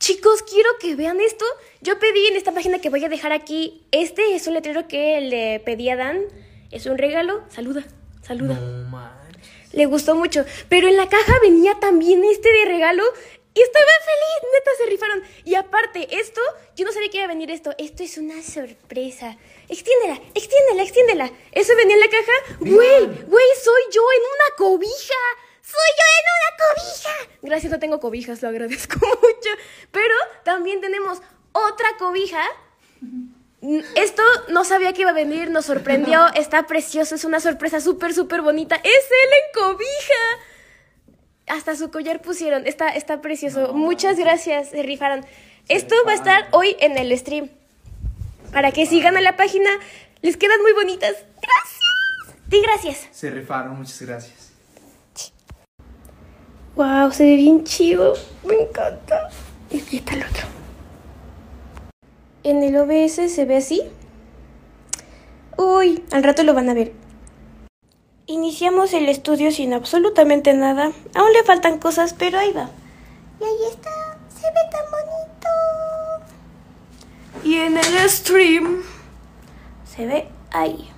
Chicos, quiero que vean esto. Yo pedí en esta página que voy a dejar aquí. Este es un letrero que le pedí a Dan. Es un regalo. Saluda, saluda. No manches. Le gustó mucho. Pero en la caja venía también este de regalo. Y estaba feliz, neta, se rifaron. Y aparte, esto, yo no sabía que iba a venir esto. Esto es una sorpresa. Extiéndela, extiéndela, extiéndela. Eso venía en la caja. Güey, güey, soy yo en una cobija. Gracias, no tengo cobijas, lo agradezco mucho. Pero también tenemos otra cobija. Esto no sabía que iba a venir, nos sorprendió, está precioso, es una sorpresa súper, súper bonita. ¡Es él en cobija! Hasta su collar pusieron, está, está precioso. Muchas gracias, se rifaron. Esto va a estar hoy en el stream. Para que sigan a la página, les quedan muy bonitas. ¡Gracias! Sí, gracias. Se rifaron, muchas gracias. Wow, se ve bien chido. Me encanta. Y aquí está el otro. En el OBS se ve así. Uy, al rato lo van a ver. Iniciamos el estudio sin absolutamente nada. Aún le faltan cosas, pero ahí va. Y ahí está. Se ve tan bonito. Y en el stream se ve ahí.